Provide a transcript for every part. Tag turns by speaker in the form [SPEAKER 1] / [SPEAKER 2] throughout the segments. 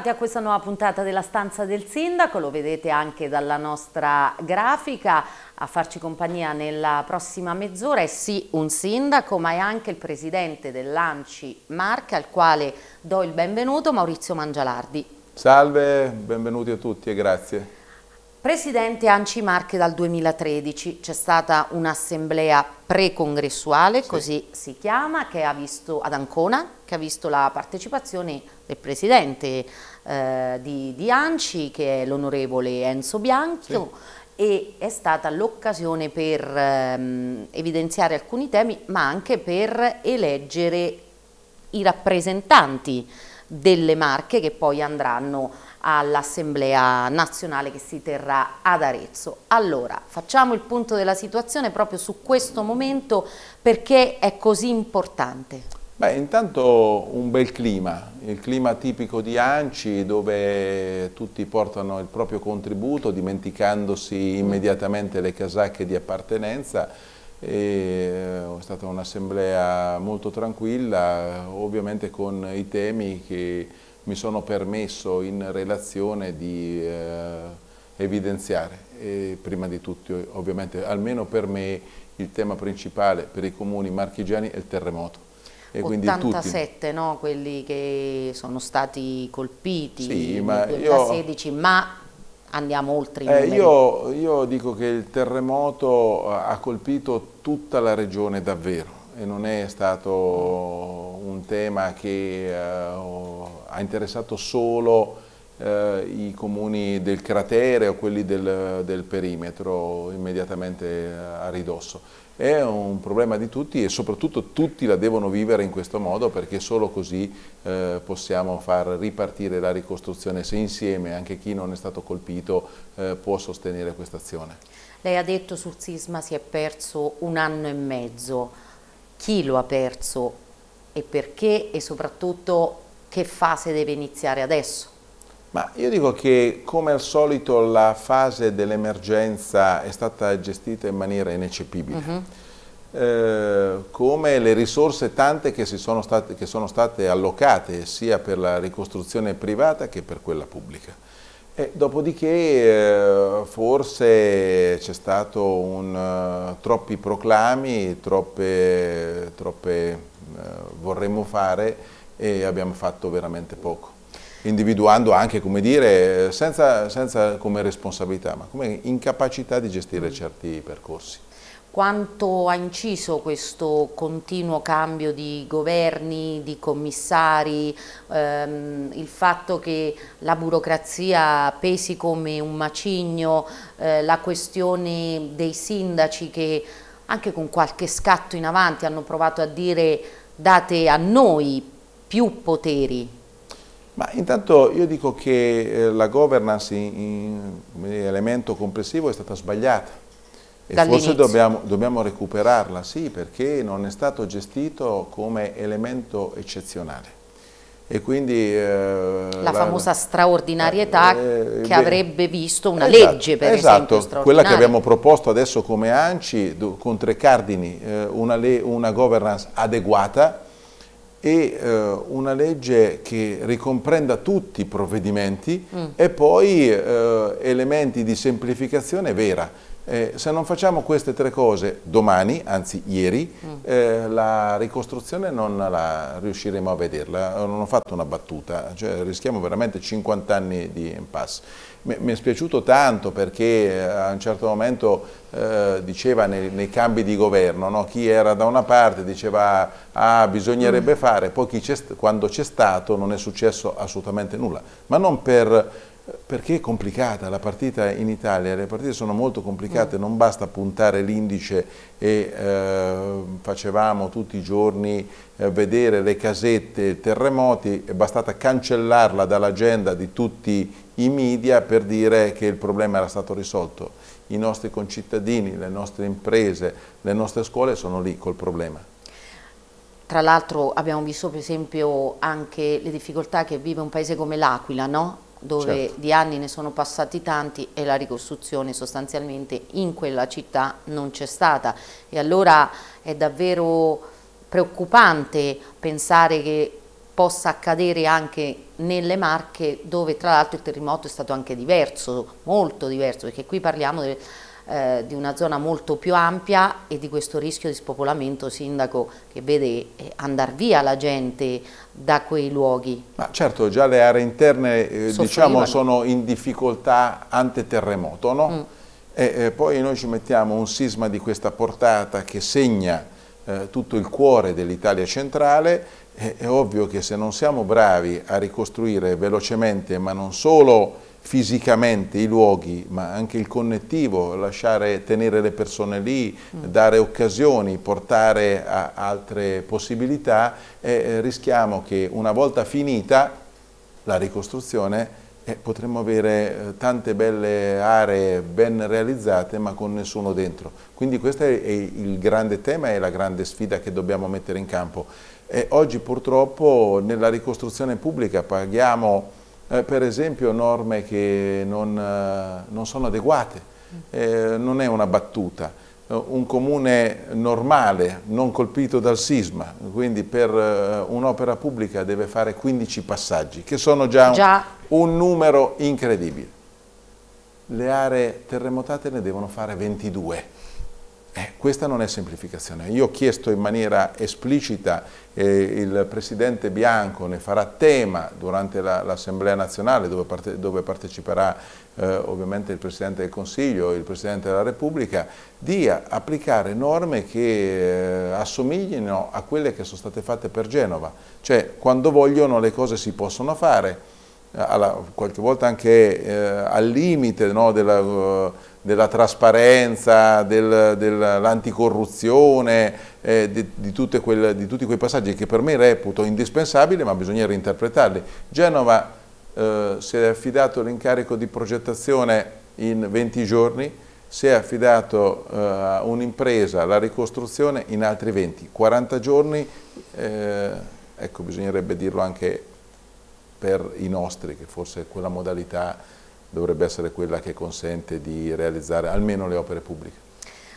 [SPEAKER 1] bentrovati a questa nuova puntata della stanza del sindaco, lo vedete anche dalla nostra grafica, a farci compagnia nella prossima mezz'ora è sì un sindaco ma è anche il presidente dell'ANCI Marche al quale do il benvenuto Maurizio Mangialardi.
[SPEAKER 2] Salve, benvenuti a tutti e grazie.
[SPEAKER 1] Presidente ANCI Marche dal 2013, c'è stata un'assemblea pre-congressuale, sì. così si chiama, che ha visto ad Ancona, che ha visto la partecipazione del Presidente eh, di, di, Anci, che è l'onorevole Enzo Bianchio, sì e è stata l'occasione per ehm, evidenziare alcuni temi ma anche per eleggere i rappresentanti delle marche che poi andranno all'assemblea nazionale che si terrà ad Arezzo. Allora facciamo il punto della situazione proprio su questo momento perché è così importante.
[SPEAKER 2] Beh, intanto un bel clima, il clima tipico di Anci dove tutti portano il proprio contributo dimenticandosi mm. immediatamente le casacche di appartenenza e eh, è stata un'assemblea molto tranquilla, ovviamente con i temi che mi sono permesso in relazione di eh, evidenziare. E prima di tutto ovviamente, almeno per me, il tema principale per i comuni marchigiani è il terremoto e 87
[SPEAKER 1] tutti... no, quelli che sono stati colpiti sì, nel 2016, io... ma andiamo oltre i eh, io,
[SPEAKER 2] io, dico che il terremoto ha colpito tutta la regione davvero e non è stato un tema che uh, ha interessato solo uh, i comuni del cratere o quelli del, del perimetro immediatamente eh, a ridosso è un problema di tutti e soprattutto tutti la devono vivere in questo modo perché solo così eh, possiamo far ripartire la ricostruzione se insieme anche chi non è stato colpito eh, può sostenere questa azione.
[SPEAKER 1] Lei ha detto sul sisma si è perso un anno e mezzo, chi lo ha perso e perché e soprattutto che fase deve iniziare adesso?
[SPEAKER 2] Ma io dico che come al solito la fase dell'emergenza è stata gestita in maniera ineccepibile. Uh mhm. -huh. eh, come le risorse tante che sono, state, che, sono state, allocate sia per la ricostruzione privata che per quella pubblica. E dopodiché eh, forse c'è stato un, uh, troppi proclami, troppe, troppe uh, vorremmo fare e abbiamo fatto veramente poco individuando anche, come dire, senza, senza come responsabilità, ma come incapacità di gestire mm. certi percorsi.
[SPEAKER 1] Quanto ha inciso questo continuo cambio di governi, di commissari, ehm, il fatto che la burocrazia pesi come un macigno, eh, la questione dei sindaci che anche con qualche scatto in avanti hanno provato a dire date a noi più poteri ma
[SPEAKER 2] intanto io dico che eh, la governance in, in elemento complessivo è stata sbagliata e forse dobbiamo, dobbiamo, recuperarla, sì, perché non è stato gestito come elemento eccezionale. E quindi, eh, la, la, famosa
[SPEAKER 1] straordinarietà eh, eh che beh, avrebbe visto una esatto, legge, per esatto, esempio. quella che abbiamo
[SPEAKER 2] proposto adesso come ANCI, con tre cardini, eh, una, una governance adeguata, e eh, una legge che ricomprenda tutti i provvedimenti mm. e poi eh, elementi di semplificazione vera. Eh, se non facciamo queste tre cose domani, anzi ieri, mm. Eh, la ricostruzione non la riusciremo a vederla. Non ho fatto una battuta, cioè rischiamo veramente 50 anni di impasse mi è spiaciuto tanto perché eh, a un certo momento eh, diceva nei, nei, cambi di governo, no? chi era da una parte diceva ah, bisognerebbe mm. fare, poi quando c'è stato non è successo assolutamente nulla, ma non per, perché è complicata la partita in Italia, le partite sono molto complicate, mm. non basta puntare l'indice e eh, facevamo tutti i giorni eh, vedere le casette, i terremoti, è bastata cancellarla dall'agenda di tutti i i media per dire che il problema era stato risolto. I nostri concittadini, le nostre imprese, le nostre scuole sono lì col problema.
[SPEAKER 1] Tra l'altro abbiamo visto per esempio anche le difficoltà che vive un paese come l'Aquila, no? dove certo. di anni ne sono passati tanti e la ricostruzione sostanzialmente in quella città non c'è stata. E allora è davvero preoccupante pensare che possa accadere anche nelle Marche dove tra l'altro il terremoto è stato anche diverso, molto diverso, perché qui parliamo de, eh, di una zona molto più ampia e di questo rischio di spopolamento sindaco che vede eh, andare via la gente da quei luoghi.
[SPEAKER 2] Ma certo, già le aree interne eh, diciamo, sono in difficoltà ante terremoto, no? Mm. E poi noi ci mettiamo un sisma di questa portata che segna eh, tutto il cuore dell'Italia centrale è, è ovvio che se non siamo bravi a ricostruire velocemente, ma non solo fisicamente i luoghi, ma anche il connettivo, lasciare tenere le persone lì, mm. dare occasioni, portare a altre possibilità, eh, eh rischiamo che una volta finita la ricostruzione eh, potremmo avere eh, tante belle aree ben realizzate ma con nessuno dentro. Quindi questo è il grande tema e la grande sfida che dobbiamo mettere in campo. E oggi purtroppo nella ricostruzione pubblica paghiamo eh, per esempio norme che non, eh, non sono adeguate, mm. eh, non è una battuta. Eh, un comune normale, non colpito dal sisma, quindi per eh, un'opera pubblica deve fare 15 passaggi, che sono già un, già un numero incredibile. Le aree terremotate ne devono fare 22 eh, questa non è semplificazione. Io ho chiesto in maniera esplicita, eh, il Presidente Bianco ne farà tema durante l'Assemblea nazionale dove, parte, dove parteciperà eh, ovviamente il Presidente del Consiglio e il Presidente della Repubblica, di applicare norme che eh, assomiglino a quelle che sono state fatte per Genova. Cioè quando vogliono le cose si possono fare, alla, qualche volta anche eh, al limite no, della eh, della trasparenza, del, dell'anticorruzione, eh, di, di, di, tutti quei passaggi che per me reputo indispensabili, ma bisogna reinterpretarli. Genova eh, si è affidato l'incarico di progettazione in 20 giorni, si è affidato eh, a un'impresa la ricostruzione in altri 20, 40 giorni, eh, ecco bisognerebbe dirlo anche per i nostri, che forse quella modalità dovrebbe essere quella che consente di realizzare almeno le opere pubbliche.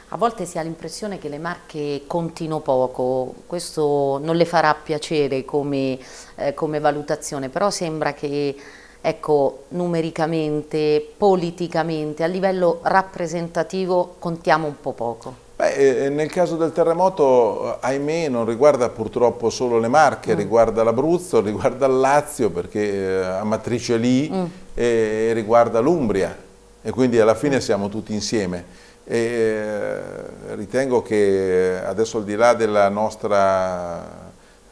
[SPEAKER 1] A volte si ha l'impressione che le marche contino poco, questo non le farà piacere come, eh, come valutazione, però sembra che ecco, numericamente, politicamente, a livello rappresentativo contiamo un po' poco.
[SPEAKER 2] Beh, eh, eh, nel caso del terremoto, eh, ahimè, non riguarda purtroppo solo le Marche, mm. riguarda l'Abruzzo, riguarda il Lazio, perché eh, Amatrice è lì, mm. e, riguarda l'Umbria. E quindi alla fine mm. siamo tutti insieme. E, eh, ritengo che adesso al di là del nostro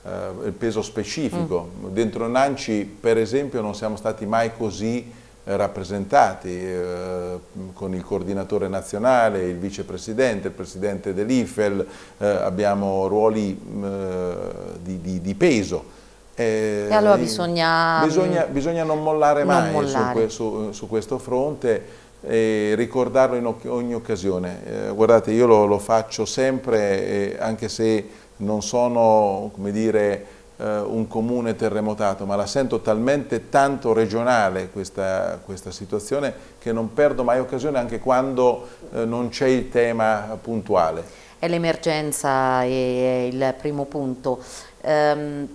[SPEAKER 2] eh, peso specifico, mm. dentro Nanci per esempio non siamo stati mai così rappresentati eh, con il coordinatore nazionale, il vicepresidente, il presidente dell'IFEL, eh, abbiamo ruoli mm, eh, di, di, di, peso. Eh, e allora eh,
[SPEAKER 1] bisogna... bisogna,
[SPEAKER 2] mm, bisogna non mollare non mai mollare. Su, su, su, questo fronte e ricordarlo in ogni occasione. Eh, guardate, io lo, lo faccio sempre, anche se non sono, come dire, eh, un comune terremotato, ma la sento talmente tanto regionale questa, questa situazione che non perdo mai occasione anche quando eh, non c'è il tema puntuale.
[SPEAKER 1] È l'emergenza, è il primo punto. Um,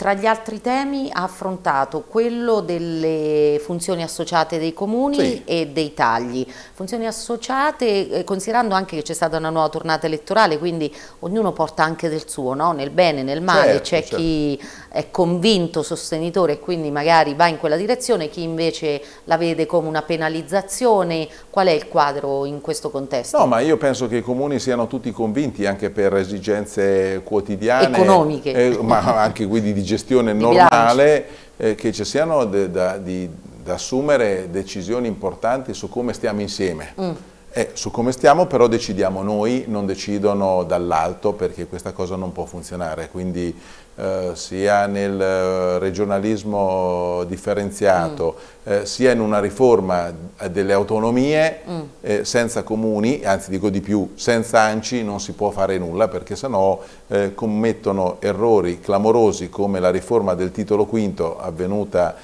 [SPEAKER 1] tra gli altri temi ha affrontato quello delle funzioni associate dei comuni sì. e dei tagli. Funzioni associate eh, considerando anche che c'è stata una nuova tornata elettorale, quindi ognuno porta anche del suo, no? nel bene, nel male, certo, c'è certo. chi è convinto sostenitore e quindi magari va in quella direzione, chi invece la vede come una penalizzazione, qual è il quadro in questo contesto? No, ma io
[SPEAKER 2] penso che i comuni siano tutti convinti anche per esigenze quotidiane, economiche, eh, ma anche quindi di gestione di normale eh, che ci siano da, di, da, assumere decisioni importanti su come stiamo insieme. Mm. Eh, su come stiamo però decidiamo noi, non decidono dall'alto perché questa cosa non può funzionare, quindi eh, sia nel eh, regionalismo differenziato, mm. eh, sia in una riforma delle autonomie mm. eh, senza comuni, anzi dico di più, senza ANCI non si può fare nulla perché sennò eh, commettono errori clamorosi come la riforma del titolo quinto avvenuta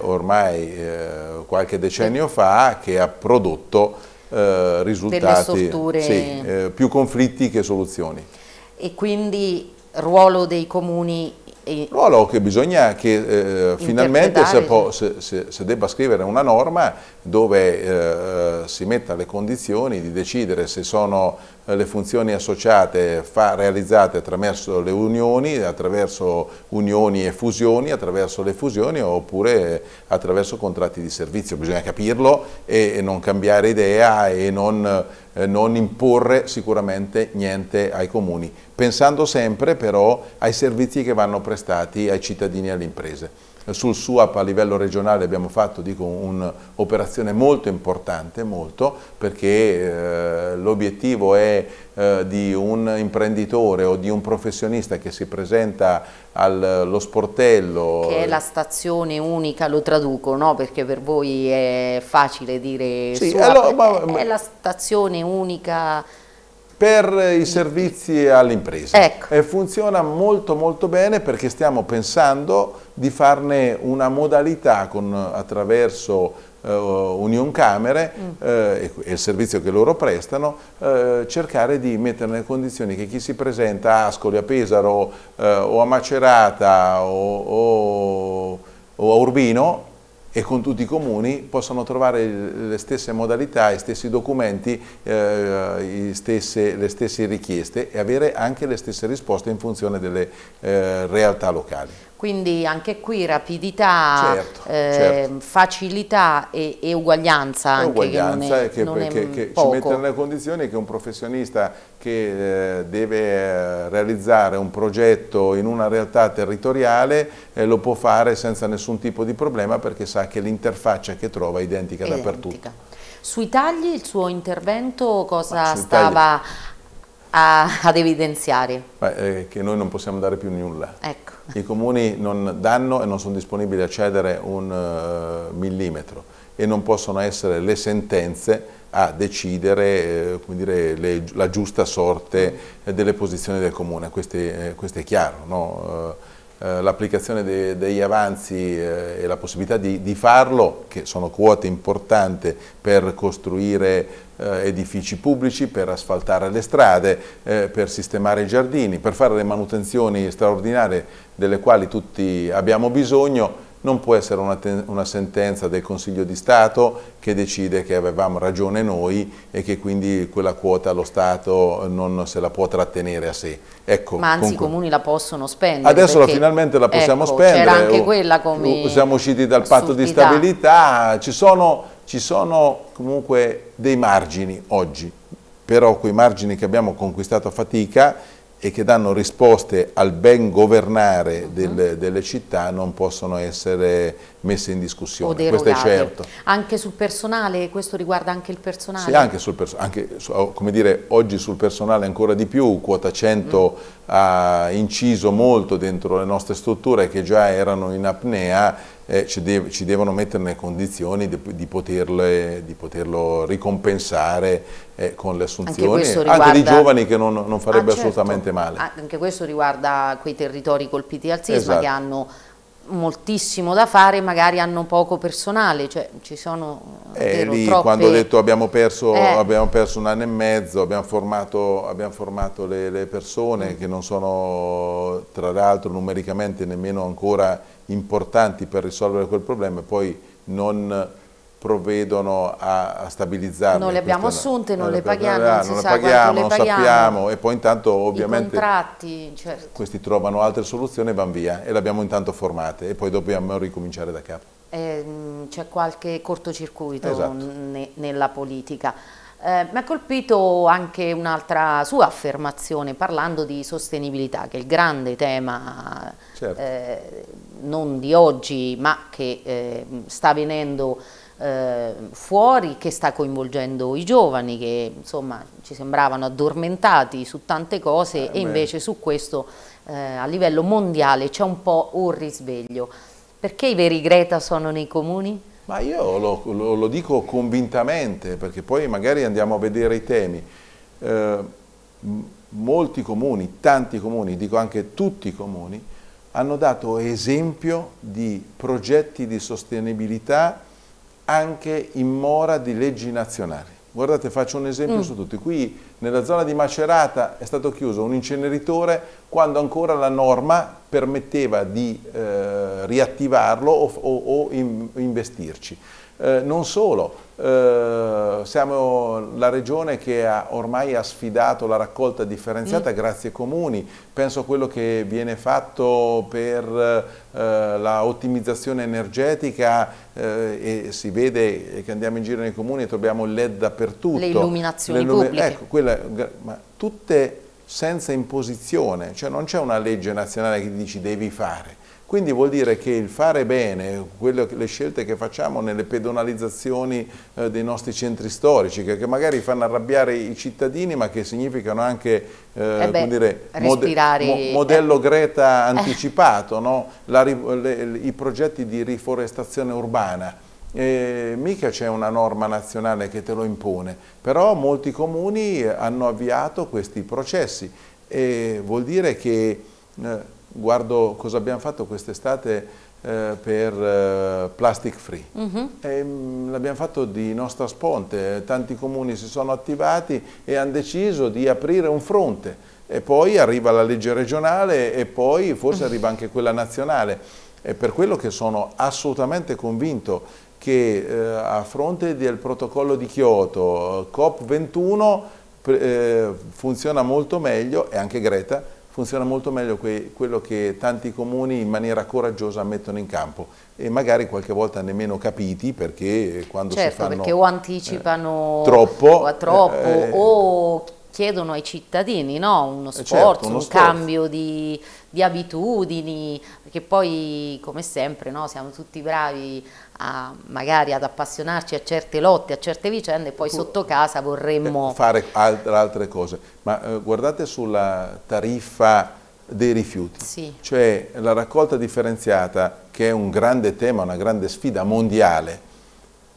[SPEAKER 2] ormai qualche decennio fa che ha prodotto risultati, sì, più conflitti che soluzioni.
[SPEAKER 1] E quindi ruolo dei comuni
[SPEAKER 2] ruolo che bisogna che eh, finalmente se, può, se, se, se, debba scrivere una norma dove eh, eh si metta le condizioni di decidere se sono le funzioni associate fa, realizzate attraverso le unioni, attraverso unioni e fusioni, attraverso le fusioni oppure attraverso contratti di servizio. Bisogna capirlo e, e non cambiare idea e non, eh, non, imporre sicuramente niente ai comuni, pensando sempre però ai servizi che vanno prestati ai cittadini e alle imprese sul SUAP a livello regionale abbiamo fatto un'operazione molto importante, molto, perché eh, l'obiettivo è eh, di un imprenditore o di un professionista che si presenta allo sportello. Che è la
[SPEAKER 1] stazione unica, lo traduco, no? perché per voi è facile dire sì, SUAP, allora, ma, ma, è la stazione unica
[SPEAKER 2] per i servizi all'impresa. Ecco. E funziona molto molto bene perché stiamo pensando di farne una modalità con, attraverso eh, Union Camere mm. eh, e il servizio che loro prestano, eh, cercare di mettere nelle condizioni che chi si presenta a Ascoli, a Pesaro eh, o a Macerata o, o, o a Urbino e con tutti i comuni possano trovare le stesse modalità, i stessi documenti, eh, stesse, le stesse richieste e avere anche le stesse risposte in funzione delle eh, realtà locali.
[SPEAKER 1] Quindi anche qui rapidità, certo, eh, certo. facilità e, e uguaglianza. Anche uguaglianza che, non è, che, non che, che ci mette nelle
[SPEAKER 2] condizioni che un professionista che eh, deve eh, realizzare un progetto in una realtà territoriale eh, lo può fare senza nessun tipo di problema perché sa che l'interfaccia che trova è identica, identica. dappertutto.
[SPEAKER 1] Sui tagli il suo intervento cosa stava tagli a, ad evidenziare?
[SPEAKER 2] Beh, eh, che noi non possiamo dare più nulla. Ecco. I comuni non danno e non sono disponibili a cedere un uh, millimetro e non possono essere le sentenze a decidere eh, dire, le, la giusta sorte eh, delle posizioni del comune, questo è, eh, questo è chiaro. No? Eh, eh, l'applicazione de, degli avanzi eh, e la possibilità di, di, farlo, che sono quote importanti per costruire eh, edifici pubblici, per asfaltare le strade, eh, per sistemare i giardini, per fare le manutenzioni straordinarie delle quali tutti abbiamo bisogno, non può essere una, una, sentenza del Consiglio di Stato che decide che avevamo ragione noi e che quindi quella quota lo Stato non se la può trattenere a sé. Ecco, Ma anzi i comuni
[SPEAKER 1] la possono spendere. Adesso la, finalmente la possiamo ecco, spendere. C'era anche quella come...
[SPEAKER 2] Siamo usciti dal patto di stabilità, ci sono, ci sono comunque dei margini oggi, però quei margini che abbiamo conquistato a fatica e che danno risposte al ben governare del, delle città non possono essere messe in discussione, questo è certo.
[SPEAKER 1] Anche sul personale, questo riguarda anche il personale? Sì, anche
[SPEAKER 2] sul personale, oh, come dire, oggi sul personale ancora di più, quota 100 mm. ha inciso molto dentro le nostre strutture che già erano in apnea eh, ci, de ci, devono mettere nelle condizioni di, di, poterle, di poterlo ricompensare eh, con le assunzioni, anche, riguarda... anche, di giovani che non, non ah, farebbe ah, certo. assolutamente male.
[SPEAKER 1] Anche questo riguarda quei territori colpiti dal sisma esatto. che hanno moltissimo da fare magari hanno poco personale, cioè ci sono eh, eh, vero, lì, troppe... quando ho detto
[SPEAKER 2] abbiamo perso, eh. abbiamo perso, un anno e mezzo, abbiamo formato, abbiamo formato le, le, persone mm. che non sono tra l'altro numericamente nemmeno ancora importanti per risolvere quel problema e poi non provvedono a, a stabilizzare. Non le abbiamo
[SPEAKER 1] assunte, non eh, le paghiamo, non, ah, si non sa paghiamo, non paghiamo. sappiamo
[SPEAKER 2] e poi intanto ovviamente certo. questi trovano altre soluzioni e vanno via e le abbiamo intanto formate e poi dobbiamo ricominciare da capo.
[SPEAKER 1] Eh, C'è qualche cortocircuito esatto. ne, nella politica. Eh, mi ha colpito anche un'altra sua affermazione parlando di sostenibilità, che è il grande tema certo. eh, non di oggi ma che eh, sta venendo eh, fuori che sta coinvolgendo i giovani che insomma ci sembravano addormentati su tante cose eh, e invece su questo eh, a livello mondiale c'è un po' un risveglio. Perché i veri Greta sono nei comuni?
[SPEAKER 2] Ma io lo, lo, lo dico convintamente perché poi magari andiamo a vedere i temi. Eh, molti comuni, tanti comuni, dico anche tutti i comuni, hanno dato esempio di progetti di sostenibilità anche in mora di leggi nazionali. Guardate, faccio un esempio mm. su tutti. Qui nella zona di Macerata è stato chiuso un inceneritore quando ancora la norma permetteva di eh, riattivarlo o, o, o in, investirci. Eh, non solo, eh, siamo la regione che ha, ormai ha sfidato la raccolta differenziata mm. grazie ai comuni, penso a quello che viene fatto per eh, la ottimizzazione energetica eh, e si vede che andiamo in giro nei comuni e troviamo il led dappertutto. Le illuminazioni Le illumi pubbliche. Ecco, quella, ma tutte senza imposizione, cioè non c'è una legge nazionale che ti dici devi fare, quindi vuol dire che il fare bene, quello, le scelte che facciamo nelle pedonalizzazioni eh, dei nostri centri storici, che, che, magari fanno arrabbiare i cittadini, ma che significano anche eh, eh beh, dire, respirare... mo modello eh. Greta anticipato, no? La, le, i progetti di riforestazione urbana. E mica c'è una norma nazionale che te lo impone, però molti comuni hanno avviato questi processi e vuol dire che eh, guardo cosa abbiamo fatto quest'estate eh, per eh, Plastic Free. Uh mhm. -huh. Mm, l'abbiamo fatto di nostra sponte, tanti comuni si sono attivati e hanno deciso di aprire un fronte e poi arriva la legge regionale e poi forse mhm. arriva anche quella nazionale. È per quello che sono assolutamente convinto che eh, a fronte del protocollo di Kyoto, eh, COP21 eh, funziona molto meglio e anche Greta funziona molto meglio que quello che tanti comuni in maniera coraggiosa mettono in campo e magari qualche volta nemmeno capiti perché quando certo, si fanno... Certo, perché o
[SPEAKER 1] anticipano eh, troppo,
[SPEAKER 2] o, troppo, eh, eh,
[SPEAKER 1] o chiedono ai cittadini no? uno eh, sforzo, certo, un sforzo. cambio di, di, abitudini, perché poi come sempre no? siamo tutti bravi a, magari ad appassionarci a certe lotte, a certe vicende, poi ecco. sotto casa vorremmo... Eh,
[SPEAKER 2] fare altre cose, ma eh, guardate sulla tariffa dei rifiuti, sì. cioè la raccolta differenziata che è un grande tema, una grande sfida mondiale,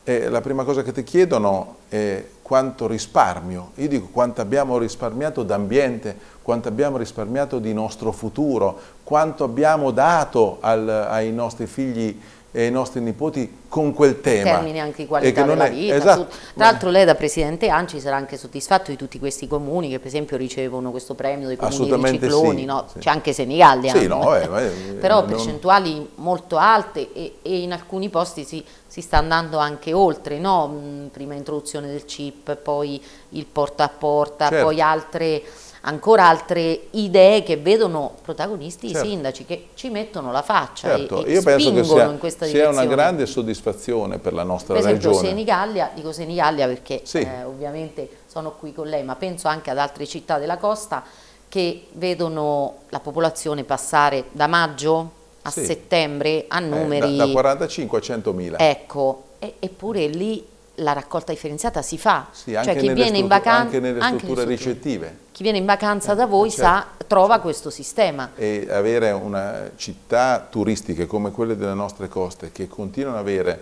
[SPEAKER 2] e la prima cosa che ti chiedono è quanto risparmio, io dico quanto abbiamo risparmiato d'ambiente, quanto abbiamo risparmiato di nostro futuro, quanto abbiamo dato al, ai nostri figli e ai nostri nipoti con quel tema. Termine anche di qualità della è, vita. Esatto.
[SPEAKER 1] Tra l'altro lei da Presidente Anci sarà anche soddisfatto di tutti questi comuni che per esempio ricevono questo premio dei comuni cicloni, sì, no? sì. c'è anche Senigallia. Sì, no, eh, però non... percentuali molto alte e, e, in alcuni posti si, si sta andando anche oltre, no? Mm, prima introduzione del chip, poi il porta a porta, certo. poi altre ancora altre idee che vedono protagonisti certo. i sindaci che ci mettono la faccia certo. e, e Io penso che sia, in questa direzione. sia direzione. una grande
[SPEAKER 2] soddisfazione per la nostra regione. Per esempio regione.
[SPEAKER 1] Senigallia, dico Senigallia perché sì. eh, ovviamente sono qui con lei, ma penso anche ad altre città della costa che vedono la popolazione passare da maggio a sì. settembre a eh, numeri... Eh, da, da
[SPEAKER 2] 45 a 100 mila.
[SPEAKER 1] Ecco, e, eppure lì la raccolta differenziata si fa, sì, cioè chi viene in vacanza... Anche nelle strutture anche
[SPEAKER 2] ricettive.
[SPEAKER 1] Chi viene in vacanza eh, da voi certo. sa, trova certo. questo sistema.
[SPEAKER 2] E avere una città turistiche come quelle delle nostre coste che continuano ad avere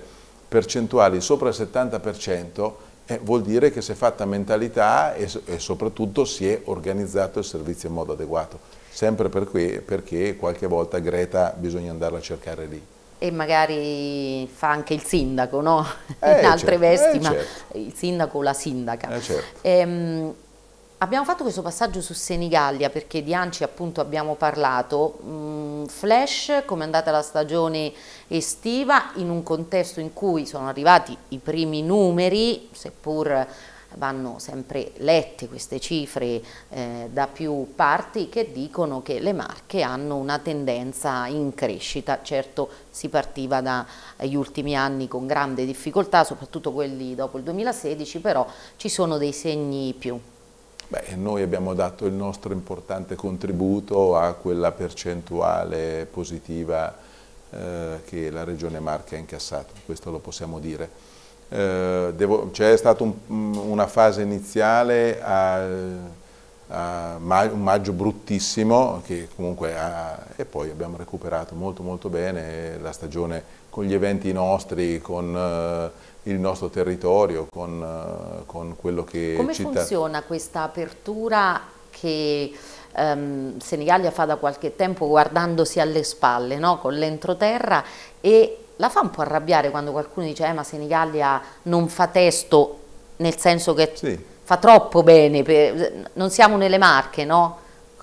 [SPEAKER 2] percentuali sopra il 70%, eh, vuol dire che si è fatta mentalità e, e, soprattutto si è organizzato il servizio in modo adeguato. Sempre per perché qualche volta Greta bisogna andarla a cercare lì
[SPEAKER 1] e magari fa anche il sindaco, no? Eh, certo. in altre certo, vesti, eh, ma certo. il sindaco o la sindaca. Eh, certo. ehm, abbiamo fatto questo passaggio su Senigallia perché di Anci appunto abbiamo parlato, mm, flash come è andata la stagione estiva in un contesto in cui sono arrivati i primi numeri, seppur vanno sempre lette queste cifre eh, da più parti che dicono che le marche hanno una tendenza in crescita, certo si partiva dagli ultimi anni con grande difficoltà, soprattutto quelli dopo il 2016, però ci sono dei segni più.
[SPEAKER 2] Beh, noi abbiamo dato il nostro importante contributo a quella percentuale positiva eh, che la Regione Marche ha incassato, questo lo possiamo dire. Eh, c'è cioè, stata un, mm, una fase iniziale a, a ma, un maggio bruttissimo ha, e poi abbiamo recuperato molto molto bene la stagione con gli eventi nostri, con uh, il nostro territorio, con, uh, con quello che... Come città... funziona
[SPEAKER 1] questa apertura che um, Senigallia fa da qualche tempo guardandosi alle spalle, no? con l'entroterra e la fa un po' arrabbiare quando qualcuno dice eh, ma Senigallia non fa testo nel senso che sì. fa troppo bene, per... non siamo nelle Marche, no?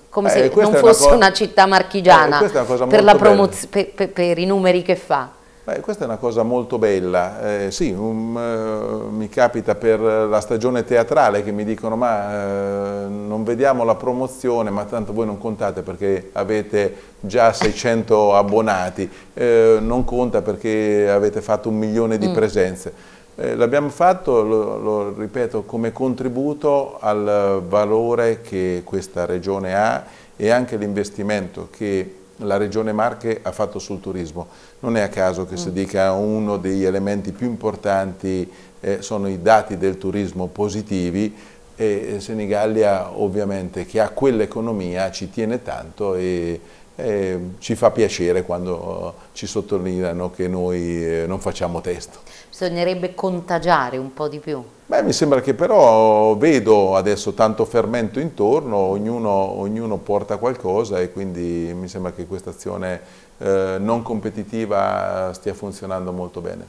[SPEAKER 1] Come eh, se non fosse una, cosa... una città marchigiana eh, per, per, per i numeri che fa. Beh, questa è una
[SPEAKER 2] cosa molto bella, eh, sì, un, eh, mi capita per la stagione teatrale che mi dicono ma eh, non vediamo la promozione, ma tanto voi non contate perché avete già 600 abbonati, eh, non conta perché avete fatto un milione di mm. presenze. Mm. L'abbiamo fatto, lo, lo ripeto, come contributo al valore che questa regione ha e anche l'investimento che la regione Marche ha fatto sul turismo. Non è a caso che si mm. dica uno degli elementi più importanti eh, sono i dati del turismo positivi e eh, Senigallia ovviamente che ha quell'economia ci tiene tanto e, e, ci fa piacere quando oh, ci sottolineano che noi eh, non facciamo testo.
[SPEAKER 1] Bisognerebbe contagiare un po' di più.
[SPEAKER 2] Beh, mi sembra che però vedo adesso tanto fermento intorno, ognuno, ognuno porta qualcosa e quindi mi sembra che questa azione eh, non competitiva stia funzionando molto bene.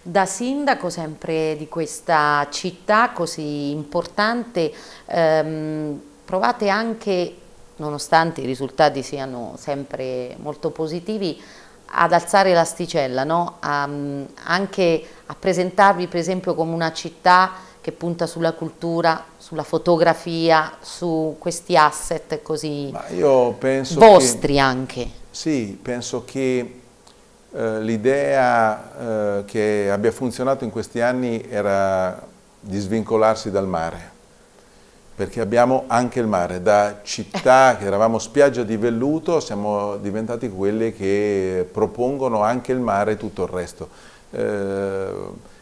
[SPEAKER 1] Da sindaco sempre di questa città così importante, ehm, provate anche, nonostante i risultati siano sempre molto positivi, ad alzare l'asticella, no? Mm, anche a presentarvi per esempio come una città che punta sulla cultura, sulla fotografia, su questi asset così vostri che, anche.
[SPEAKER 2] Sì, penso che eh, l'idea eh, che abbia funzionato in questi anni era di svincolarsi dal mare perché abbiamo anche il mare, da città che eravamo spiaggia di velluto siamo diventati quelli che propongono anche il mare e tutto il resto. Eh,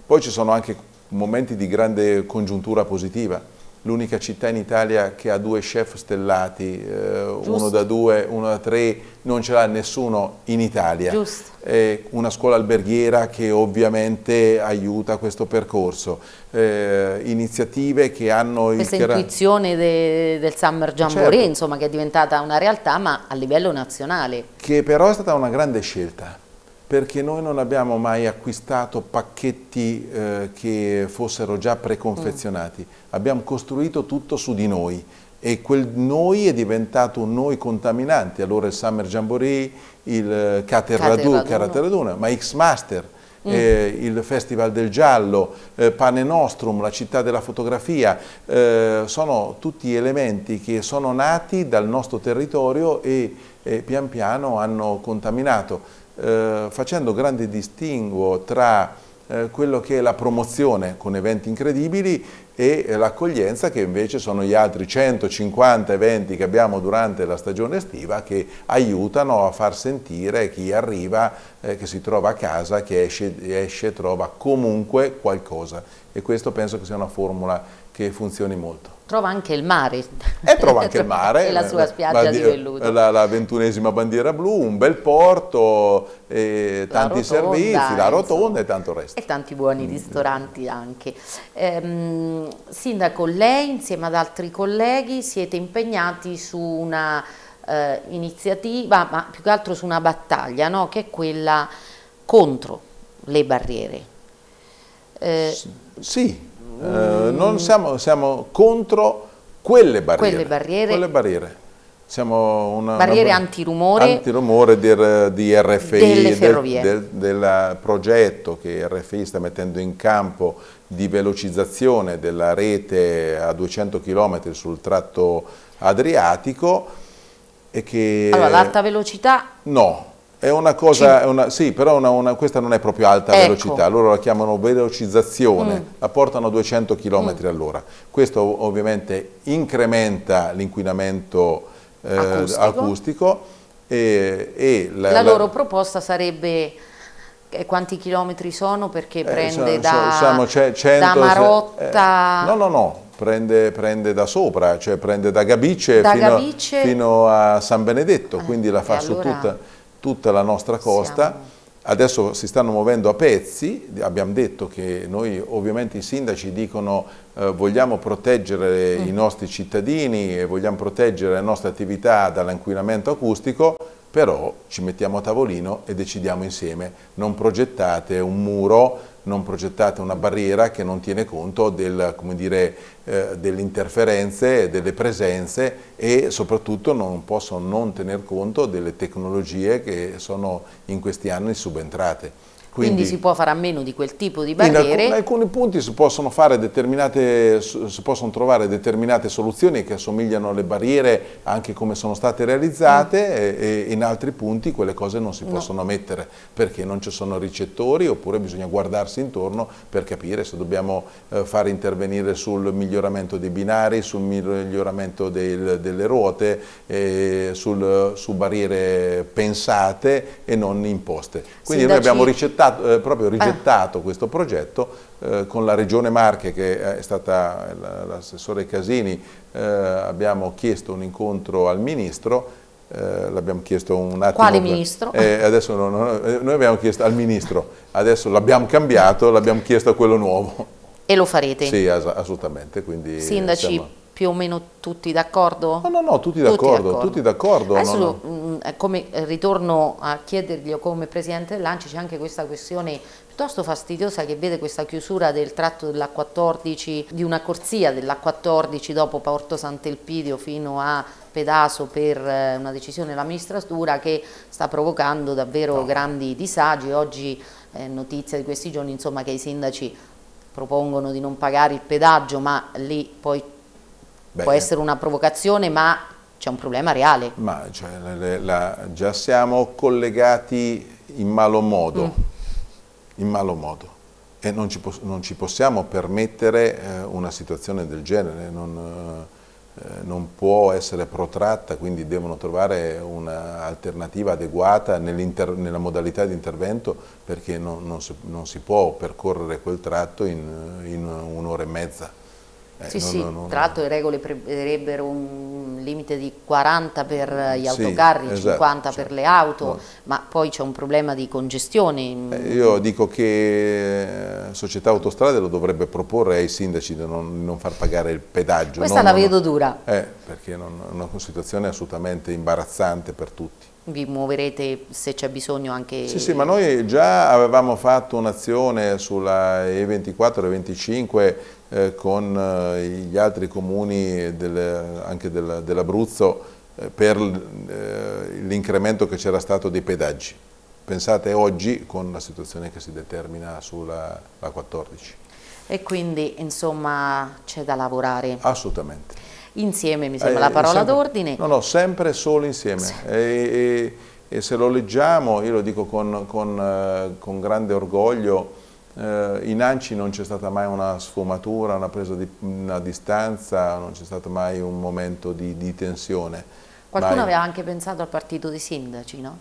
[SPEAKER 2] poi ci sono anche momenti di grande congiuntura positiva, l'unica città in Italia che ha due chef stellati, eh, uno da due, uno da tre, non ce l'ha nessuno in Italia. Giusto. Eh, una scuola alberghiera che ovviamente aiuta questo percorso. Eh, iniziative che hanno... Questa il... intuizione
[SPEAKER 1] de, del Summer eh, Jamboree, certo. insomma, che è diventata una realtà ma a livello nazionale.
[SPEAKER 2] Che però è stata una grande scelta perché noi non abbiamo mai acquistato pacchetti eh, che fossero già preconfezionati, mm. abbiamo costruito tutto su di noi e quel noi è diventato un noi contaminante, allora il Summer Jamboree, il eh, Cater Radu, Carateraduna, ma X-Master,
[SPEAKER 1] mm. eh,
[SPEAKER 2] il Festival del Giallo, eh, Pane Nostrum, la città della fotografia, eh, sono tutti elementi che sono nati dal nostro territorio e pian piano hanno contaminato eh, facendo grande distinguo tra eh, quello che è la promozione con eventi incredibili e l'accoglienza che invece sono gli altri 150 eventi che abbiamo durante la stagione estiva che aiutano a far sentire chi arriva, eh, che si trova a casa, che esce, esce, trova comunque qualcosa e questo penso che sia una formula che funzioni molto.
[SPEAKER 1] Trova anche il mare. E trova anche il mare. e la eh, sua eh, spiaggia la, di eh, velluto.
[SPEAKER 2] La, la, ventunesima bandiera blu, un bel porto, tanti rotonda, servizi, la rotonda insomma. e
[SPEAKER 1] tanto il resto. E tanti buoni mm. ristoranti anche. Ehm, sindaco, lei insieme ad altri colleghi siete impegnati su una eh, iniziativa, ma più che altro su una battaglia, no? che è quella contro le barriere. Eh, sì.
[SPEAKER 2] sì Mm. Eh, siamo, siamo, contro quelle barriere. Quelle barriere. Quelle barriere. Siamo una, barriere una,
[SPEAKER 1] antirumore,
[SPEAKER 2] antirumore di, di RFI, del, del, del, progetto che RFI sta mettendo in campo di velocizzazione della rete a 200 km sul tratto adriatico. E che, allora, l'alta
[SPEAKER 1] velocità?
[SPEAKER 2] No, è una cosa, è una, sì, però una, una, questa non è proprio alta ecco. velocità, loro la chiamano velocizzazione, mm. la portano a 200 km mm. all'ora. Questo ovviamente incrementa l'inquinamento eh, acustico, acustico e, e la, la, loro la...
[SPEAKER 1] proposta sarebbe eh, quanti chilometri sono perché eh, so, da, siamo,
[SPEAKER 2] cento, da, Marotta... Eh, no, no, no, Prende, prende, da sopra, cioè prende da Gabice, da fino, Gabice. fino, a San Benedetto, ah, quindi la fa su allora... tutta tutta la nostra costa. Siamo. Adesso si stanno muovendo a pezzi, abbiamo detto che noi ovviamente i sindaci dicono eh, vogliamo proteggere mm. i nostri cittadini e vogliamo proteggere le nostre attività dall'inquinamento acustico, però ci mettiamo a tavolino e decidiamo insieme, non progettate un muro non progettate una barriera che non tiene conto del, dire, eh, delle interferenze, delle presenze e soprattutto non possono non tener conto delle tecnologie che sono in questi anni subentrate. Quindi, Quindi, si
[SPEAKER 1] può fare a meno di quel tipo di barriere. In, alc in
[SPEAKER 2] alcuni punti si possono, si possono, trovare determinate soluzioni che assomigliano alle barriere anche come sono state realizzate mm. e, e, in altri punti quelle cose non si possono no. mettere perché non ci sono ricettori oppure bisogna guardarsi intorno per capire se dobbiamo eh, far intervenire sul miglioramento dei binari, sul miglioramento del, delle ruote, eh, sul, su barriere pensate e non imposte. Quindi Sindaci... noi abbiamo ricettato stato eh, proprio eh. rigettato ah. questo progetto eh, con la Regione Marche che eh, è stata l'assessore Casini, eh, abbiamo chiesto un incontro al Ministro eh, l'abbiamo chiesto un attimo quale ministro? adesso no, no, noi abbiamo chiesto al ministro adesso l'abbiamo cambiato l'abbiamo chiesto a quello nuovo
[SPEAKER 1] e lo farete? sì
[SPEAKER 2] assolutamente quindi, sindaci siamo
[SPEAKER 1] più o meno tutti d'accordo? No, no, no, tutti d'accordo, tutti
[SPEAKER 2] d'accordo. Adesso no, no.
[SPEAKER 1] Mm, come, eh, ritorno a chiedergli come Presidente dell'Anci, c'è anche questa questione piuttosto fastidiosa che vede questa chiusura del tratto della 14, di una corsia della 14 dopo Porto Sant'Elpidio fino a Pedaso per eh, una decisione della magistratura che sta provocando davvero no. grandi disagi. Oggi eh, notizia di questi giorni insomma, che i sindaci propongono di non pagare il pedaggio ma lì poi Bene. Può eh. essere una provocazione, ma c'è un problema reale.
[SPEAKER 2] Ma cioè, la, la, già siamo collegati in malo modo, mm. in malo modo. E non ci, non ci possiamo permettere eh, una situazione del genere, non, eh, non, può essere protratta, quindi devono trovare un'alternativa adeguata nella modalità di intervento perché non si, non, si, può percorrere quel tratto in, in un'ora e mezza. Eh, sì, no, sì, no, tra l'altro
[SPEAKER 1] le regole prevederebbero un limite di 40 per gli autocarri, esatto, sì, 50 esatto, per cioè, le auto, ma poi c'è un problema di congestione. Eh, io
[SPEAKER 2] dico che eh, Società Autostrade lo dovrebbe proporre ai sindaci di non, non far pagare il pedaggio. Questa la vedo dura. Eh, perché non, è una situazione assolutamente imbarazzante per tutti
[SPEAKER 1] vi muoverete se c'è bisogno anche... Sì, sì, ma
[SPEAKER 2] noi già avevamo fatto un'azione sulla E24 e 25 eh, con eh, gli altri comuni del, anche del, dell'Abruzzo eh, per l'incremento che c'era stato dei pedaggi. Pensate oggi con la situazione che si determina sulla 14.
[SPEAKER 1] E quindi insomma c'è da lavorare.
[SPEAKER 2] Assolutamente.
[SPEAKER 1] Insieme mi sembra eh, la parola d'ordine. No, no,
[SPEAKER 2] sempre solo insieme. Sì. E, e, e, se lo leggiamo, io lo dico con, con, con grande orgoglio, eh, in Anci non c'è stata mai una sfumatura, una presa di una distanza, non c'è stato mai un momento di, di tensione.
[SPEAKER 1] Qualcuno mai. aveva anche pensato al partito dei sindaci, no?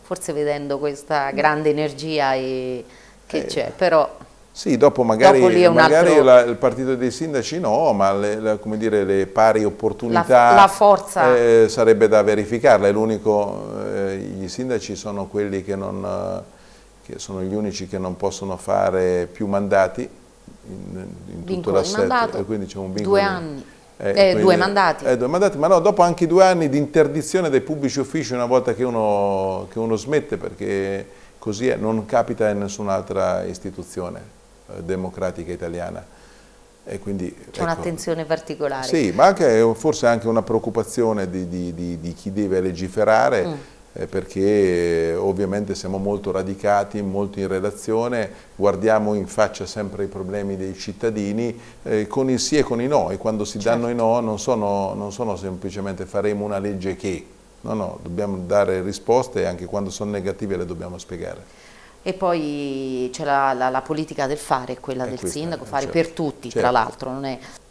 [SPEAKER 1] Forse vedendo questa grande energia e... che eh. c'è, però...
[SPEAKER 2] Sì, dopo magari, dopo magari altro... la, il partito dei sindaci no, ma le, la, dire, le pari opportunità la, la forza. Eh, sarebbe da verificarla, è l'unico, eh, i sindaci sono quelli che non che sono gli unici che non possono fare più mandati in, in tutto l'assetto. Quindi c'è un vincolo. Due anni. Eh, eh, quindi, due, mandati. Eh, due mandati. ma no, dopo anche due anni di interdizione dei pubblici uffici una volta che uno, che uno smette, perché così è, non capita in nessun'altra istituzione eh, democratica italiana. C'è ecco, un'attenzione
[SPEAKER 1] particolare. Sì, ma
[SPEAKER 2] anche, forse anche una preoccupazione di, di, di, di chi deve legiferare. Mm eh, perché eh, ovviamente siamo molto radicati, molto in relazione, guardiamo in faccia sempre i problemi dei cittadini eh, con il sì e con i no e quando si certo. danno i no certo. non sono, non sono, semplicemente faremo una legge che, no no, dobbiamo dare risposte e anche quando sono negative le dobbiamo spiegare.
[SPEAKER 1] E poi c'è la, la, la, politica del fare, quella è del questa, sindaco, eh, fare certo, per tutti certo. tra l'altro.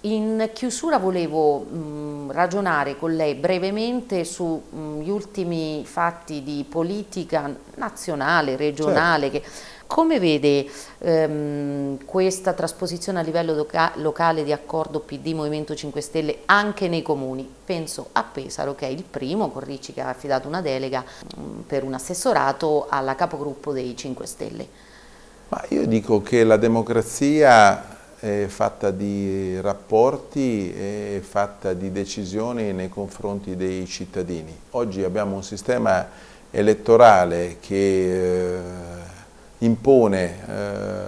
[SPEAKER 1] In chiusura volevo mh, mm, ragionare con lei brevemente sugli mm, ultimi fatti di politica nazionale, regionale, certo. che come vede ehm, questa trasposizione a livello loca locale di accordo PD Movimento 5 Stelle anche nei comuni? Penso a Pesaro che è il primo, con Ricci che ha affidato una delega mh, mm, per un assessorato alla capogruppo dei 5 Stelle. Ma io
[SPEAKER 2] dico che la democrazia è fatta di rapporti, è fatta di decisioni nei confronti dei cittadini. Oggi abbiamo un sistema elettorale che... Eh, impone eh,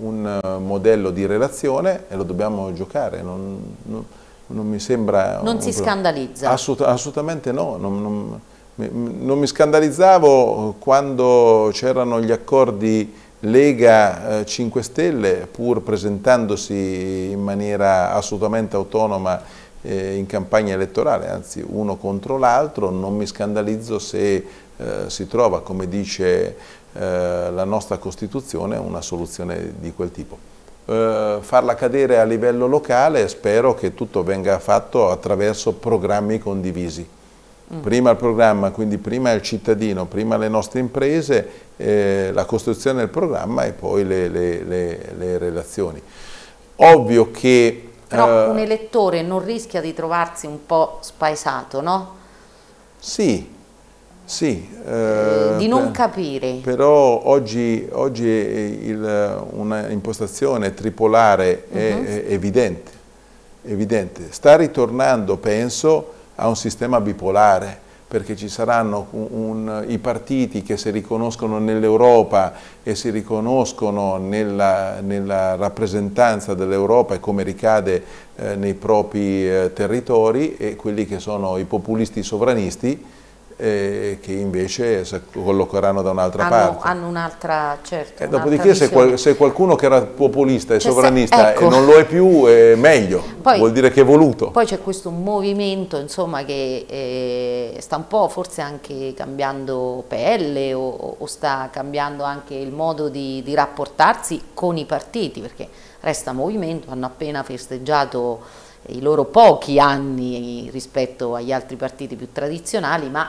[SPEAKER 2] un eh, modello di relazione e lo dobbiamo giocare. Non, non, non mi sembra... Non si scandalizza? Assolut assolutamente no. Non, non mi scandalizzavo quando c'erano gli accordi Lega 5 eh, Stelle, pur presentandosi in maniera assolutamente autonoma eh, in campagna elettorale, anzi uno contro l'altro, non mi scandalizzo se eh, si trova, come dice eh, la nostra Costituzione, una soluzione di quel tipo. Eh, farla cadere a livello locale spero che tutto venga fatto attraverso programmi condivisi. Mm. Prima il programma, quindi prima il cittadino, prima le nostre imprese, eh, la costruzione del programma e poi le, le, le, le relazioni. Ovvio che... Però uh, un
[SPEAKER 1] elettore non rischia di trovarsi un po' spaesato, no?
[SPEAKER 2] Sì, sì, eh, di non per, capire. Però oggi, oggi il, una impostazione tripolare uh mhm. -huh. è, evidente, evidente, Sta ritornando, penso, a un sistema bipolare perché ci saranno un, un, i partiti che si riconoscono nell'Europa e si riconoscono nella, nella rappresentanza dell'Europa e come ricade eh, nei propri eh, territori e quelli che sono i populisti sovranisti eh, che invece si collocheranno da un'altra hanno,
[SPEAKER 1] parte. Hanno un'altra, certo. Un dopodiché se, qual, se,
[SPEAKER 2] qualcuno che era populista e cioè, sovranista ecco. e non lo è più, è meglio, poi, vuol dire che è voluto. Poi
[SPEAKER 1] c'è questo movimento insomma, che eh, sta un po' forse anche cambiando pelle o, o sta cambiando anche il modo di, di rapportarsi con i partiti, perché resta movimento, hanno appena festeggiato i loro pochi anni rispetto agli altri partiti più tradizionali, ma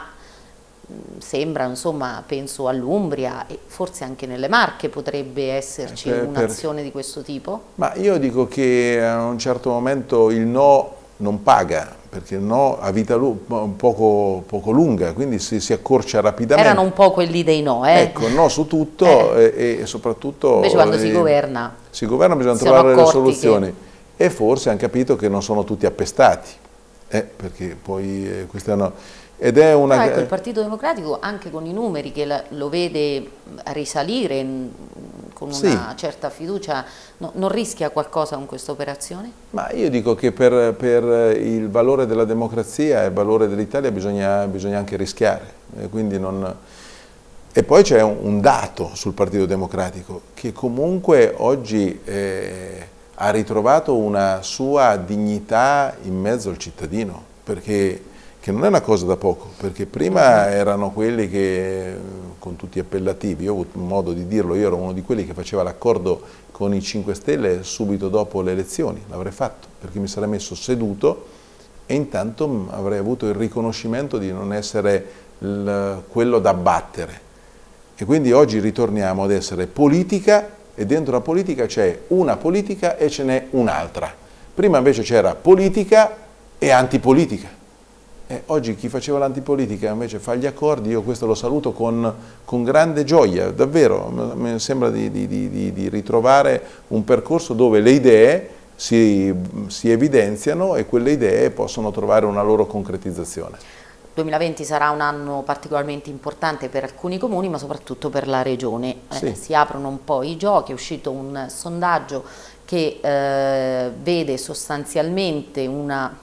[SPEAKER 1] sembra, insomma, penso all'Umbria e forse anche nelle Marche potrebbe esserci eh, un'azione per... di questo tipo?
[SPEAKER 2] Ma io dico che a un certo momento il no non paga, perché il no ha vita poco, poco lunga, quindi si, si, accorcia rapidamente. Erano un
[SPEAKER 1] po' quelli dei no, eh? Ecco,
[SPEAKER 2] no su tutto eh. e, e, soprattutto... Invece quando eh, si governa... Si governa bisogna trovare le soluzioni che... e forse hanno capito che non sono tutti appestati, eh, perché poi eh, questa è una ed è una... No, ecco, il
[SPEAKER 1] Partito Democratico anche con i numeri che la, lo vede risalire mm, con una sì. certa fiducia, no, non rischia qualcosa con questa operazione?
[SPEAKER 2] Ma io dico che per, per il valore della democrazia e il valore dell'Italia bisogna, bisogna, anche rischiare. E, non... e poi c'è un, un, dato sul Partito Democratico che comunque oggi eh, ha ritrovato una sua dignità in mezzo al cittadino, perché che non è una cosa da poco, perché prima erano quelli che, con tutti gli appellativi, io ho avuto modo di dirlo, io ero uno di quelli che faceva l'accordo con i 5 Stelle subito dopo le elezioni, l'avrei fatto, perché mi sarei messo seduto e intanto avrei avuto il riconoscimento di non essere il, quello da battere. E quindi oggi ritorniamo ad essere politica e dentro la politica c'è una politica e ce n'è un'altra. Prima invece c'era politica e antipolitica. Eh, oggi chi faceva l'antipolitica invece fa gli accordi, io questo lo saluto con, con grande gioia, davvero, mi sembra di, di, di, di, ritrovare un percorso dove le idee si, si evidenziano e quelle idee possono trovare una loro concretizzazione.
[SPEAKER 1] 2020 sarà un anno particolarmente importante per alcuni comuni ma soprattutto per la regione, eh, sì. eh, si aprono un po' i giochi, è uscito un sondaggio che eh, vede sostanzialmente una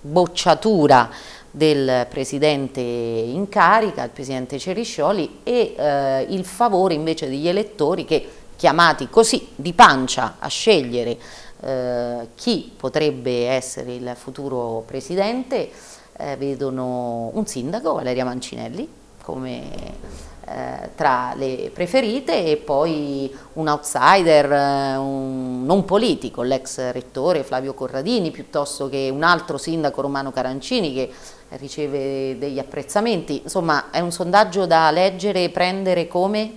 [SPEAKER 1] bocciatura del presidente in carica, il presidente Ceriscioli, e eh, il favore invece degli elettori che, chiamati così di pancia a scegliere eh, chi potrebbe essere il futuro presidente, eh, vedono un sindaco, Valeria Mancinelli, come eh, tra le preferite e poi un outsider, eh, un non politico, l'ex rettore Flavio Corradini piuttosto che un altro sindaco Romano Carancini che riceve degli apprezzamenti. Insomma è un sondaggio da leggere e prendere come?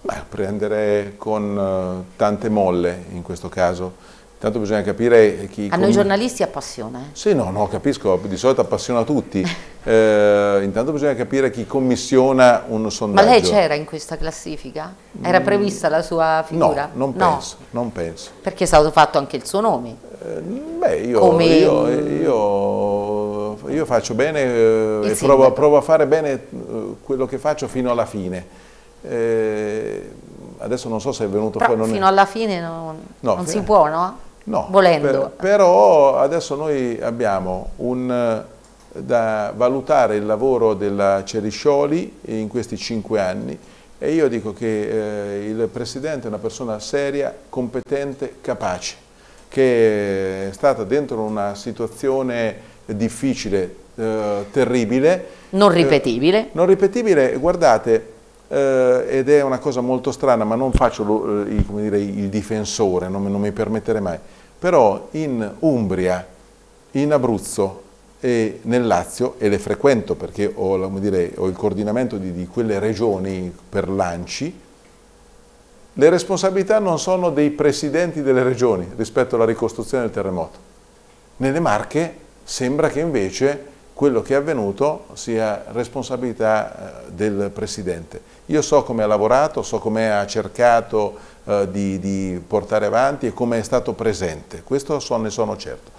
[SPEAKER 2] Beh, prendere con eh, tante molle in questo caso Intanto bisogna capire chi... A noi giornalisti
[SPEAKER 1] appassiona. Eh.
[SPEAKER 2] Sì, no, no, capisco, di solito appassiona tutti. eh, intanto bisogna capire chi commissiona un sondaggio. Ma lei c'era
[SPEAKER 1] in questa classifica? Era mm, prevista la sua figura? No, non no. penso, non penso. Perché è stato fatto anche il suo nome?
[SPEAKER 2] Eh, beh, io, Come... io, io, io faccio bene eh, e provo, provo, a fare bene eh, quello che faccio fino alla fine. Eh, adesso non so se è venuto Però fuori. Fino è...
[SPEAKER 1] alla fine non, no, non fine... si può, no? No, volendo.
[SPEAKER 2] Per, però adesso noi abbiamo un, eh, da valutare il lavoro della Ceriscioli in questi cinque anni e io dico che eh, il Presidente è una persona seria, competente, capace, che è stata dentro una situazione difficile, eh, terribile. Non eh, ripetibile. Eh, non ripetibile, guardate, eh, ed è una cosa molto strana, ma non faccio dire, il difensore, non, non mi permetterei mai però in Umbria, in Abruzzo e nel Lazio, e le frequento perché ho, dire, ho il coordinamento di, di quelle regioni per l'ANCI, le responsabilità non sono dei presidenti delle regioni rispetto alla ricostruzione del terremoto. Nelle Marche sembra che invece quello che è avvenuto sia responsabilità eh, del Presidente. Io so come ha lavorato, so come ha cercato eh, di, di, portare avanti e come è stato presente, questo sono, ne sono certo.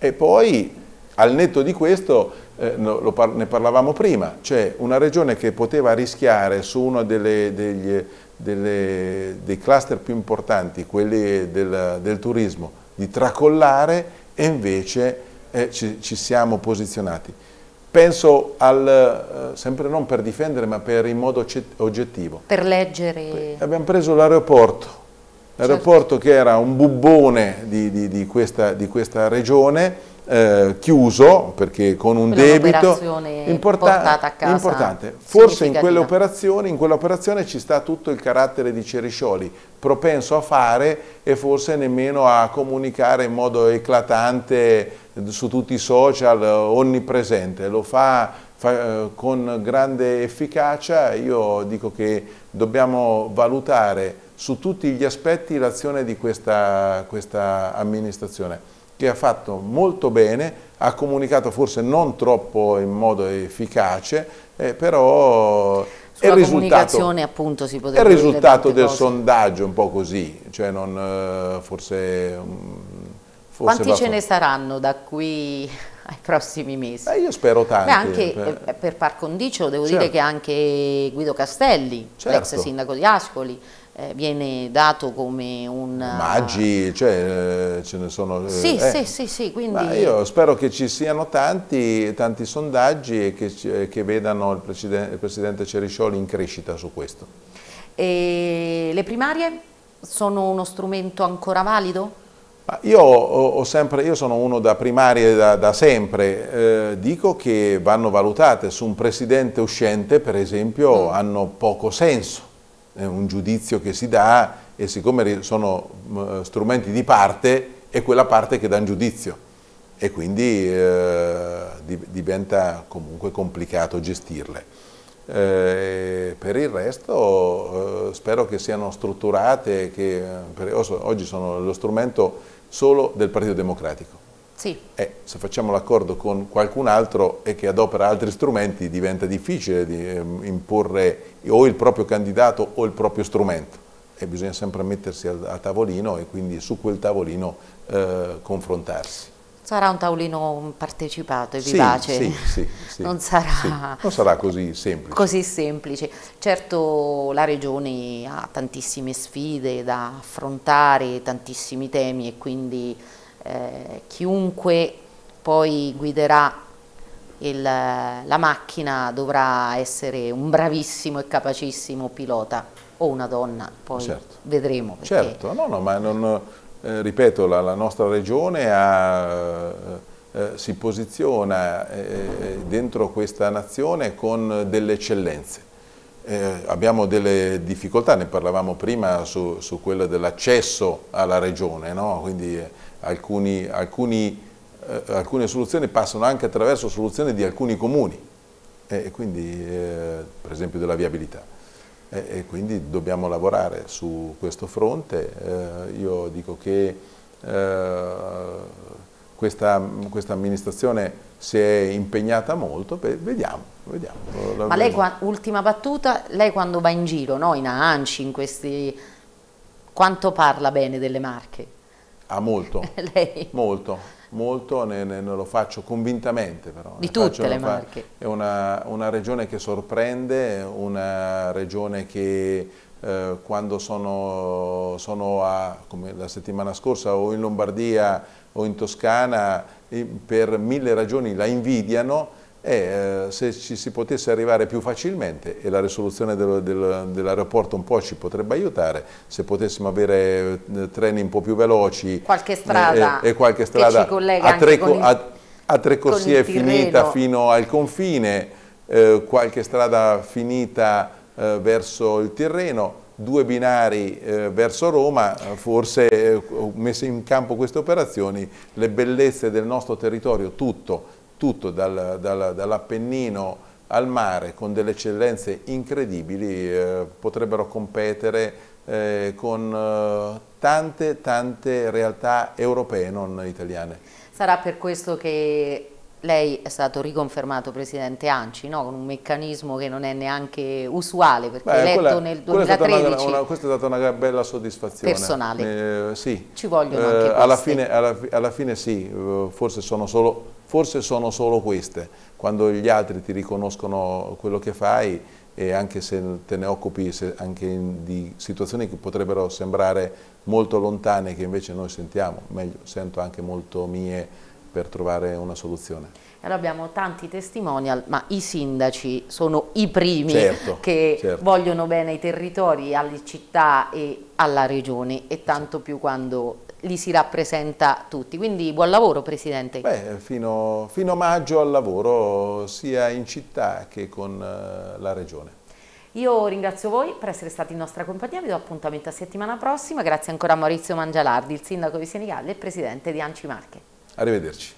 [SPEAKER 2] E poi al netto di questo, eh, no, par ne parlavamo prima, cioè una regione che poteva rischiare su uno delle, degli, delle, dei cluster più importanti, quelli del, del turismo, di tracollare e invece eh, ci, ci siamo posizionati penso al, eh, sempre non per difendere, ma per in modo oggettivo.
[SPEAKER 1] Per leggere.
[SPEAKER 2] Abbiamo preso l'aeroporto, l'aeroporto certo. che era un bubbone di, di, di, questa, di questa, regione, eh, chiuso perché con un debito importa importante. Forse in quell'operazione, in quell'operazione ci sta tutto il carattere di Ceriscioli, propenso a fare e forse nemmeno a comunicare in modo eclatante su tutti i social, eh, onnipresente, lo fa, fa eh, con grande efficacia, io dico che dobbiamo valutare su tutti gli aspetti l'azione di questa, questa amministrazione che ha fatto molto bene, ha comunicato forse non troppo in modo efficace, eh, però è il risultato,
[SPEAKER 1] appunto, si è risultato del cose.
[SPEAKER 2] sondaggio un po' così, cioè non, eh, forse mm, quanti ce ne
[SPEAKER 1] saranno da qui ai prossimi mesi? Beh, io spero tanti. Beh, anche eh, per, per par condicio devo certo. dire che anche Guido Castelli, certo. l'ex sindaco di Ascoli, eh, viene dato come un... Eh,
[SPEAKER 2] Maggi, cioè eh, ce ne sono... Eh, sì, eh. sì,
[SPEAKER 1] sì, sì, quindi... io
[SPEAKER 2] spero che ci siano tanti, tanti sondaggi e che, che vedano il, presidente, il presidente Ceriscioli in crescita su questo.
[SPEAKER 1] E le primarie sono uno strumento ancora valido?
[SPEAKER 2] Io, ho sempre, io sono uno da primarie da, da sempre, eh, dico che vanno valutate, su un presidente uscente per esempio mm. hanno poco senso, è un giudizio che si dà e siccome sono mm, strumenti di parte è quella parte che dà un giudizio e quindi eh, diventa comunque complicato gestirle. Eh, per il resto eh, spero che siano strutturate, che, eh, per, oggi sono lo strumento solo del Partito Democratico. Sì. Eh, se facciamo l'accordo con qualcun altro e che adopera altri strumenti diventa difficile di, eh, imporre o il proprio candidato o il proprio strumento e bisogna sempre mettersi a, a tavolino e quindi su quel tavolino eh, confrontarsi.
[SPEAKER 1] Sarà un tavolino partecipato e vivace, sì, sì,
[SPEAKER 2] sì, non, sarà non, sarà così semplice.
[SPEAKER 1] così semplice. Certo la Regione ha tantissime sfide da affrontare, tantissimi temi e quindi eh, chiunque poi guiderà il, la macchina dovrà essere un bravissimo e capacissimo pilota o una donna, poi certo. vedremo. Perché...
[SPEAKER 2] Certo, no, no, ma non eh, ripeto, la, la, nostra regione ha, eh, eh si posiziona eh, dentro questa nazione con delle eccellenze. abbiamo delle difficoltà, ne parlavamo prima su, su quello dell'accesso alla regione, no? quindi alcuni, alcuni, alcune soluzioni passano anche attraverso soluzioni di alcuni comuni, quindi per esempio della viabilità e, quindi dobbiamo lavorare su questo fronte. Eh, io dico che eh, questa, questa amministrazione si è impegnata molto, vediamo. vediamo. Ma lei,
[SPEAKER 1] ultima battuta, lei quando va in giro, no? in ANCI, in questi... quanto parla bene delle marche? Ah, molto,
[SPEAKER 2] molto molto, ne, ne, ne lo faccio convintamente però.
[SPEAKER 1] Di tutte faccio, le Marche.
[SPEAKER 2] Fa, è una, una, regione che sorprende, una regione che eh, quando sono, sono a, come la settimana scorsa o in Lombardia o in Toscana, per mille ragioni la invidiano, e eh, se ci si potesse arrivare più facilmente e la risoluzione del, del, dell'aeroporto un po' ci potrebbe aiutare, se potessimo avere eh, treni un po' più veloci qualche
[SPEAKER 1] strada eh, e
[SPEAKER 2] qualche strada a tre, il, a, a tre, corsie finita fino al confine, eh, qualche strada finita eh, verso il Tirreno, due binari eh, verso Roma, forse eh, messe in campo queste operazioni, le bellezze del nostro territorio, tutto, tutto dal, dal, dall'Appennino al mare con delle eccellenze incredibili eh, potrebbero competere eh, con eh, tante tante realtà europee non italiane.
[SPEAKER 1] Sarà per questo che lei è stato riconfermato presidente Anci, no? con un meccanismo che non è neanche usuale, perché Beh, eletto quella, nel 2013. è una, una,
[SPEAKER 2] questa è stata una bella soddisfazione. Personale. Eh, sì. Ci vogliono eh, anche eh, alla fine, alla, alla fine, sì, forse sono, solo, forse sono solo queste. Quando gli altri ti riconoscono quello che fai, e anche se te ne occupi anche di situazioni che potrebbero sembrare molto lontane, che invece noi sentiamo, meglio, sento anche molto mie, per trovare una soluzione.
[SPEAKER 1] Allora abbiamo tanti testimonial, ma i sindaci sono i primi certo, che certo. vogliono bene ai territori, alle città e alla regione e tanto più quando li si rappresenta tutti. Quindi buon lavoro Presidente. Beh,
[SPEAKER 2] fino, fino a maggio al lavoro sia in città che con eh, la regione.
[SPEAKER 1] Io ringrazio voi per essere stati in nostra compagnia, vi do appuntamento a settimana prossima, grazie ancora a Maurizio Mangialardi, il sindaco di Senigallia e presidente di Anci Marche.
[SPEAKER 2] Arrivederci.